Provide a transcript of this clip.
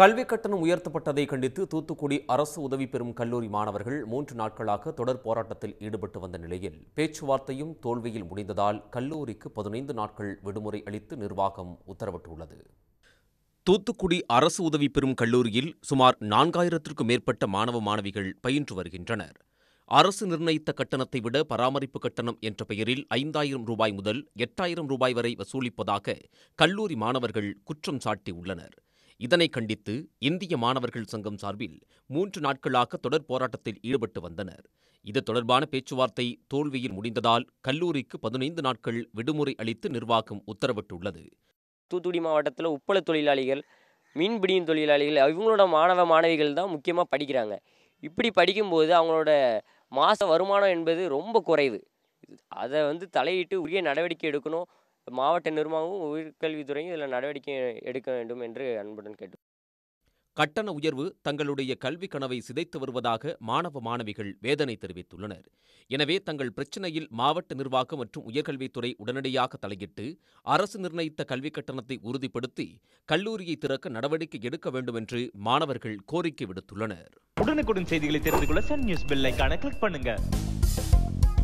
கல்வி கட்டணம் உயர்த்தப்பட்டதை கண்டித்து தூத்துக்குடி அரசு உதவி பெறும் கல்லூரி மாணவர்கள் மூன்று நாட்களாக தொடர் போராட்டத்தில் ஈடுபட்டு வந்த நிலையில் பேச்சுவார்த்தையும் தோல்வியில் முடிந்ததால் கல்லூரிக்கு பதினைந்து நாட்கள் விடுமுறை அளித்து நிர்வாகம் உத்தரவிட்டுள்ளது தூத்துக்குடி அரசு உதவி பெறும் கல்லூரியில் சுமார் நான்காயிரத்திற்கும் மேற்பட்ட மாணவ மாணவிகள் பயின்று வருகின்றனர் அரசு நிர்ணயித்த கட்டணத்தை விட பராமரிப்பு கட்டணம் என்ற பெயரில் ஐந்தாயிரம் ரூபாய் முதல் எட்டாயிரம் ரூபாய் வரை வசூலிப்பதாக கல்லூரி மாணவர்கள் குற்றம் சாட்டியுள்ளனர் இதனை கண்டித்து இந்திய மாணவர்கள் சங்கம் சார்பில் மூன்று நாட்களாக தொடர் போராட்டத்தில் ஈடுபட்டு வந்தனர் இது தொடர்பான பேச்சுவார்த்தை தோல்வியில் முடிந்ததால் கல்லூரிக்கு பதினைந்து நாட்கள் விடுமுறை அளித்து நிர்வாகம் உத்தரவிட்டுள்ளது தூத்துக்குடி மாவட்டத்தில் உப்பள தொழிலாளிகள் மீன்பிடியும் தொழிலாளிகள் இவங்களோட மாணவ மாணவிகள் தான் முக்கியமாக படிக்கிறாங்க இப்படி படிக்கும்போது அவங்களோட மாத வருமானம் என்பது ரொம்ப குறைவு அதை வந்து தலையிட்டு உரிய நடவடிக்கை எடுக்கணும் மாவட்ட நிர்வாகமும் உயர்கல்வித்துறையும் இதில் நடவடிக்கை எடுக்க வேண்டும் என்று அன்புடன் கேட்டு கட்டண உயர்வு தங்களுடைய கல்வி கனவை சிதைத்து வருவதாக மாணவ மாணவிகள் வேதனை தெரிவித்துள்ளனர் எனவே தங்கள் பிரச்சினையில் மாவட்ட நிர்வாகம் மற்றும் உயர்கல்வித்துறை உடனடியாக தலையிட்டு அரசு நிர்ணயித்த கல்விக் கட்டணத்தை உறுதிப்படுத்தி கல்லூரியை திறக்க நடவடிக்கை எடுக்க வேண்டும் என்று மாணவர்கள் கோரிக்கை விடுத்துள்ளனர் உடனுக்குடன் செய்திகளை தெரிந்து கொள்ள சன் நியூஸ் பெல் கிளிக் பண்ணுங்க